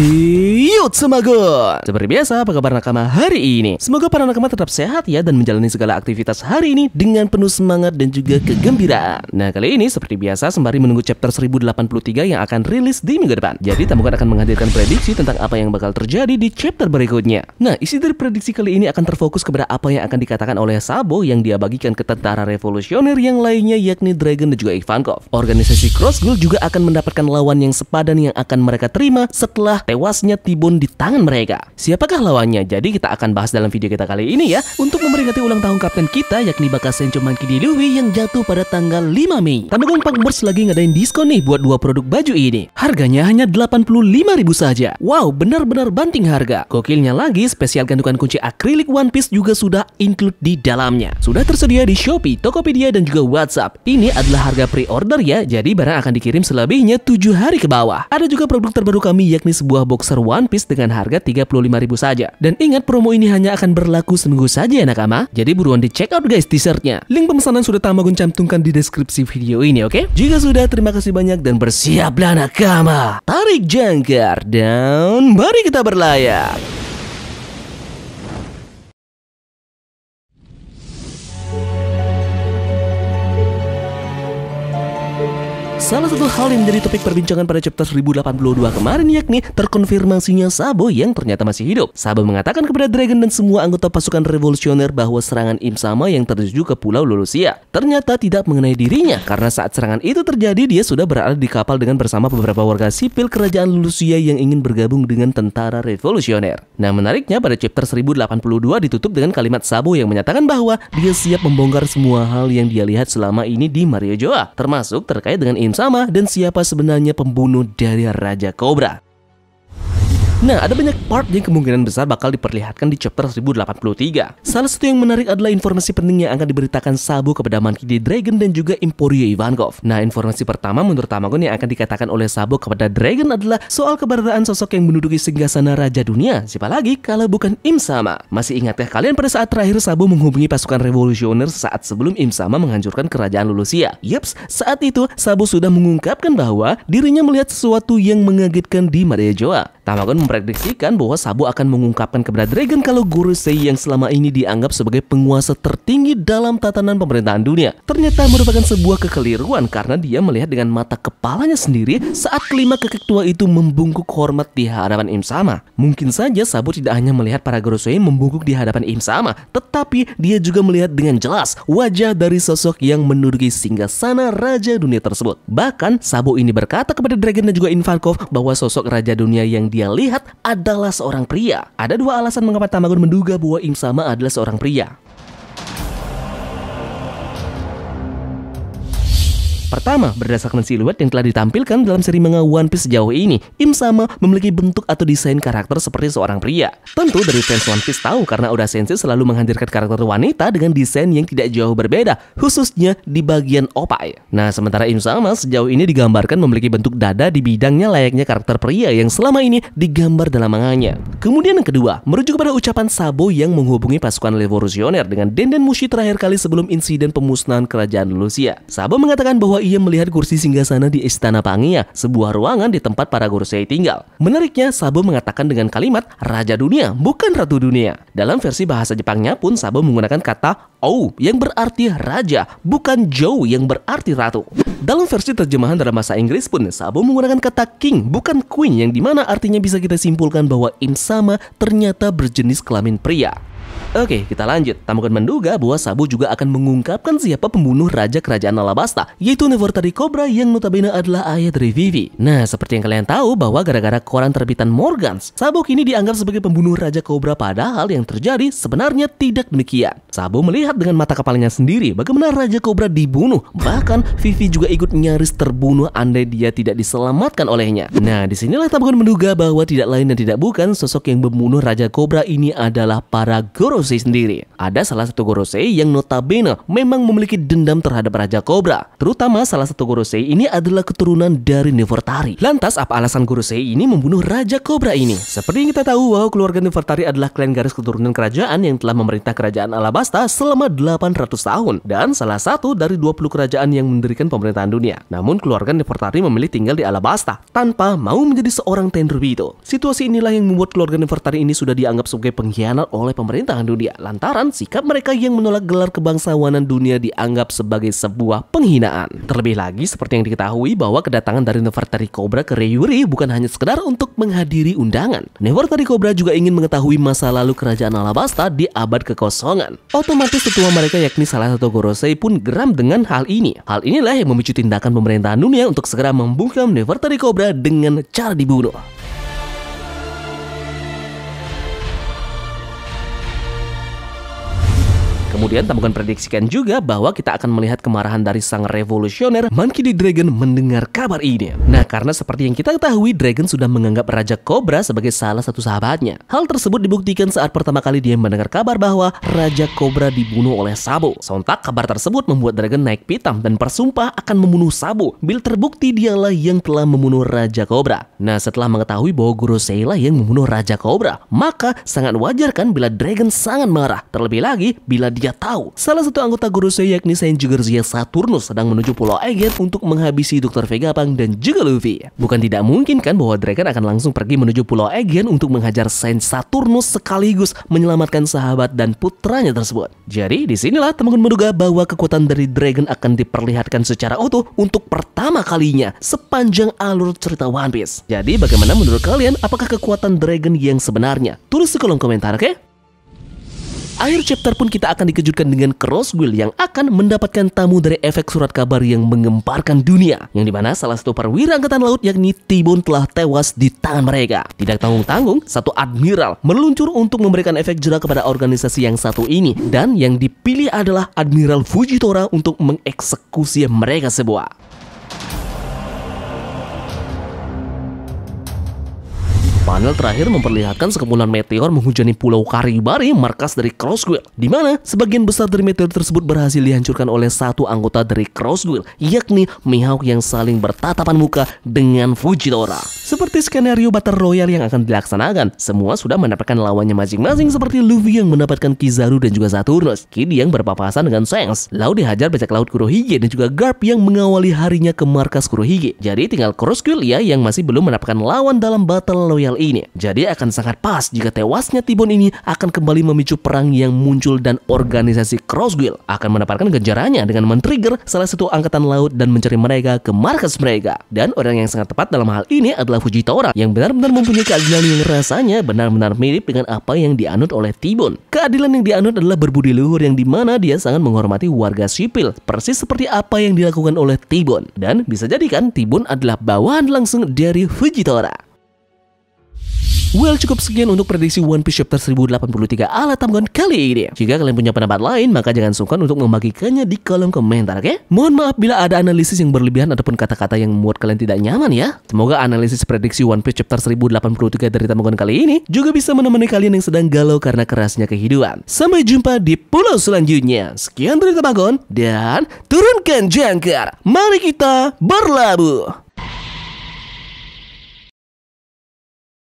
He Yuk Seperti biasa, apa kabar nakama hari ini? Semoga para nakama tetap sehat ya dan menjalani segala aktivitas hari ini dengan penuh semangat dan juga kegembiraan. Nah, kali ini seperti biasa sembari menunggu chapter 1083 yang akan rilis di minggu depan. Jadi, Tambukan akan menghadirkan prediksi tentang apa yang bakal terjadi di chapter berikutnya. Nah, isi dari prediksi kali ini akan terfokus kepada apa yang akan dikatakan oleh Sabo yang dia bagikan ke tentara revolusioner yang lainnya yakni Dragon dan juga Ivankov. Organisasi Cross Guild juga akan mendapatkan lawan yang sepadan yang akan mereka terima setelah tewasnya Tibo tahun di tangan mereka. Siapakah lawannya? Jadi kita akan bahas dalam video kita kali ini ya. Untuk memperingati ulang tahun kapten kita yakni bakal Sencho Kidi Lui yang jatuh pada tanggal 5 Mei. Tandukong Punkburst lagi ngadain diskon nih buat dua produk baju ini. Harganya hanya 85.000 saja. Wow, benar-benar banting harga. Gokilnya lagi, spesial gantungan kunci akrilik One Piece juga sudah include di dalamnya. Sudah tersedia di Shopee, Tokopedia, dan juga WhatsApp. Ini adalah harga pre-order ya, jadi barang akan dikirim selebihnya 7 hari ke bawah. Ada juga produk terbaru kami yakni sebuah boxer One Piece gratis dengan harga 35.000 saja. Dan ingat promo ini hanya akan berlaku seminggu saja ya nakama. Jadi buruan di check out guys t-shirtnya. Link pemesanan sudah Tamagun cantumkan di deskripsi video ini oke? Okay? Jika sudah terima kasih banyak dan bersiaplah nakama. Tarik jangkar dan mari kita berlayar. Salah satu hal yang menjadi topik perbincangan pada chapter 1082 kemarin yakni terkonfirmasinya Sabo yang ternyata masih hidup. Sabo mengatakan kepada Dragon dan semua anggota pasukan revolusioner bahwa serangan Imsama yang tertuju ke Pulau Lulusia ternyata tidak mengenai dirinya karena saat serangan itu terjadi dia sudah berada di kapal dengan bersama beberapa warga sipil kerajaan Lulusia yang ingin bergabung dengan tentara revolusioner. Nah menariknya pada chapter 1082 ditutup dengan kalimat Sabo yang menyatakan bahwa dia siap membongkar semua hal yang dia lihat selama ini di Mario Joa termasuk terkait dengan sama dan siapa sebenarnya pembunuh dari Raja Kobra. Nah, ada banyak part yang kemungkinan besar bakal diperlihatkan di chapter 1083. Salah satu yang menarik adalah informasi penting yang akan diberitakan Sabu kepada Monkey D. Dragon dan juga Emporio Ivankov. Nah, informasi pertama menurut Tamagon yang akan dikatakan oleh Sabu kepada Dragon adalah soal keberadaan sosok yang menduduki singgasana Raja Dunia. Siapa lagi kalau bukan Im-sama? Masih ingat ya kalian pada saat terakhir Sabu menghubungi pasukan revolusioner saat sebelum Im-sama menghancurkan kerajaan Lulusia? Yups, saat itu Sabu sudah mengungkapkan bahwa dirinya melihat sesuatu yang mengagetkan di Maria Joa. Tamagon memprediksikan bahwa Sabo akan mengungkapkan kepada Dragon kalau Guru Sei yang selama ini dianggap sebagai penguasa tertinggi dalam tatanan pemerintahan dunia ternyata merupakan sebuah kekeliruan karena dia melihat dengan mata kepalanya sendiri saat kelima kakek tua itu membungkuk hormat di hadapan Im-sama. Mungkin saja Sabo tidak hanya melihat para Guru Sei membungkuk di hadapan Im-sama, tetapi dia juga melihat dengan jelas wajah dari sosok yang singgah sana raja dunia tersebut. Bahkan Sabo ini berkata kepada Dragon dan juga Infarkov bahwa sosok raja dunia yang dia lihat adalah seorang pria. Ada dua alasan mengapa Tamagun menduga bahwa imsama adalah seorang pria. Pertama, berdasarkan siluet yang telah ditampilkan dalam seri manga One Piece sejauh ini, Im Sama memiliki bentuk atau desain karakter seperti seorang pria. Tentu dari fans One Piece tahu karena Oda Sensei selalu menghadirkan karakter wanita dengan desain yang tidak jauh berbeda, khususnya di bagian opai. Nah, sementara Im Sama sejauh ini digambarkan memiliki bentuk dada di bidangnya layaknya karakter pria yang selama ini digambar dalam manganya. Kemudian yang kedua, merujuk kepada ucapan Sabo yang menghubungi pasukan revolusioner dengan Denden Mushi terakhir kali sebelum insiden pemusnahan kerajaan Lucia. Sabo mengatakan bahwa ia melihat kursi singgah sana di Istana Pangia, ya, sebuah ruangan di tempat para guru saya tinggal. Menariknya, Sabo mengatakan dengan kalimat Raja Dunia, bukan Ratu Dunia. Dalam versi bahasa Jepangnya pun Sabo menggunakan kata Ou yang berarti raja, bukan Jou yang berarti ratu. Dalam versi terjemahan dalam bahasa Inggris pun, Sabo menggunakan kata king, bukan queen, yang dimana artinya bisa kita simpulkan bahwa Im sama ternyata berjenis kelamin pria. Oke, kita lanjut. Tamukan menduga bahwa Sabu juga akan mengungkapkan siapa pembunuh raja kerajaan Alabasta, yaitu Nefertari Cobra yang notabene adalah ayah dari Vivi. Nah, seperti yang kalian tahu bahwa gara-gara koran terbitan Morgans, Sabu kini dianggap sebagai pembunuh raja Cobra padahal yang terjadi sebenarnya tidak demikian. Sabu melihat dengan mata kepalanya sendiri bagaimana raja Cobra dibunuh, bahkan Vivi juga ikut nyaris terbunuh andai dia tidak diselamatkan olehnya. Nah, disinilah Tamukan menduga bahwa tidak lain dan tidak bukan sosok yang membunuh raja Cobra ini adalah para Gorosei sendiri. Ada salah satu Gorosei yang notabene memang memiliki dendam terhadap Raja Cobra. Terutama salah satu Gorosei ini adalah keturunan dari Nefertari. Lantas apa alasan Gorosei ini membunuh Raja Cobra ini? Seperti yang kita tahu bahwa keluarga Nefertari adalah klan garis keturunan kerajaan yang telah memerintah kerajaan Alabasta selama 800 tahun dan salah satu dari 20 kerajaan yang mendirikan pemerintahan dunia. Namun keluarga Nefertari memilih tinggal di Alabasta tanpa mau menjadi seorang Tenryubito. Situasi inilah yang membuat keluarga Nefertari ini sudah dianggap sebagai pengkhianat oleh pemerintah pemerintahan dunia lantaran sikap mereka yang menolak gelar kebangsawanan dunia dianggap sebagai sebuah penghinaan. Terlebih lagi seperti yang diketahui bahwa kedatangan dari Nefertari Cobra ke reyuri bukan hanya sekedar untuk menghadiri undangan. Nefertari Cobra juga ingin mengetahui masa lalu kerajaan Alabasta di abad kekosongan. Otomatis ketua mereka yakni salah satu Gorosei pun geram dengan hal ini. Hal inilah yang memicu tindakan pemerintahan dunia untuk segera membungkam Nefertari Cobra dengan cara dibunuh. Kemudian Tambukan prediksikan juga bahwa kita akan melihat kemarahan dari sang revolusioner Monkey D. Dragon mendengar kabar ini. Nah karena seperti yang kita ketahui Dragon sudah menganggap Raja Cobra sebagai salah satu sahabatnya. Hal tersebut dibuktikan saat pertama kali dia mendengar kabar bahwa Raja Cobra dibunuh oleh Sabo. Sontak kabar tersebut membuat Dragon naik pitam dan bersumpah akan membunuh Sabo. Bill terbukti dialah yang telah membunuh Raja Cobra. Nah setelah mengetahui bahwa Guru Seila yang membunuh Raja Cobra, maka sangat wajar kan bila Dragon sangat marah. Terlebih lagi bila dia tidak tahu. Salah satu anggota Gorosei yakni Saint Garcia Saturnus sedang menuju Pulau Aegean untuk menghabisi Dr. Vegapunk dan juga Luffy. Bukan tidak mungkin kan bahwa Dragon akan langsung pergi menuju Pulau Aegean untuk menghajar Saint Saturnus sekaligus menyelamatkan sahabat dan putranya tersebut. Jadi disinilah teman-teman menduga bahwa kekuatan dari Dragon akan diperlihatkan secara utuh untuk pertama kalinya sepanjang alur cerita One Piece. Jadi bagaimana menurut kalian apakah kekuatan Dragon yang sebenarnya? Tulis di kolom komentar, oke? Okay? akhir chapter pun kita akan dikejutkan dengan Crosswell yang akan mendapatkan tamu dari efek surat kabar yang mengemparkan dunia. Yang dimana salah satu perwira angkatan laut yakni Tibon telah tewas di tangan mereka. Tidak tanggung-tanggung, satu admiral meluncur untuk memberikan efek jera kepada organisasi yang satu ini. Dan yang dipilih adalah Admiral Fujitora untuk mengeksekusi mereka sebuah. Panel terakhir memperlihatkan sekumpulan meteor menghujani Pulau Karibari, markas dari Crossguild, di mana sebagian besar dari meteor tersebut berhasil dihancurkan oleh satu anggota dari Crossguild, yakni Mihawk yang saling bertatapan muka dengan Fujitora. Seperti skenario Battle Royale yang akan dilaksanakan, semua sudah mendapatkan lawannya masing-masing seperti Luffy yang mendapatkan Kizaru dan juga Saturnus, Kid yang berpapasan dengan Shanks, Lau dihajar bajak laut Kurohige dan juga Garp yang mengawali harinya ke markas Kurohige. Jadi tinggal Crossguild ya yang masih belum mendapatkan lawan dalam Battle Royale ini. Jadi akan sangat pas jika tewasnya Tibon ini akan kembali memicu perang yang muncul dan organisasi Crossguild akan mendapatkan ganjarannya dengan men-trigger salah satu angkatan laut dan mencari mereka ke markas mereka. Dan orang yang sangat tepat dalam hal ini adalah Fujitora yang benar-benar mempunyai keadilan yang rasanya benar-benar mirip dengan apa yang dianut oleh Tibon. Keadilan yang dianut adalah berbudi luhur yang dimana dia sangat menghormati warga sipil, persis seperti apa yang dilakukan oleh Tibon. Dan bisa jadi kan Tibon adalah bawahan langsung dari Fujitora. Well, cukup sekian untuk prediksi One Piece Chapter 1083 ala Tamgon kali ini. Jika kalian punya pendapat lain, maka jangan sungkan untuk membagikannya di kolom komentar, oke? Okay? Mohon maaf bila ada analisis yang berlebihan ataupun kata-kata yang membuat kalian tidak nyaman ya. Semoga analisis prediksi One Piece Chapter 1083 dari Tamgon kali ini juga bisa menemani kalian yang sedang galau karena kerasnya kehidupan. Sampai jumpa di pulau selanjutnya. Sekian dari Tamgon dan turunkan jangkar. Mari kita berlabuh.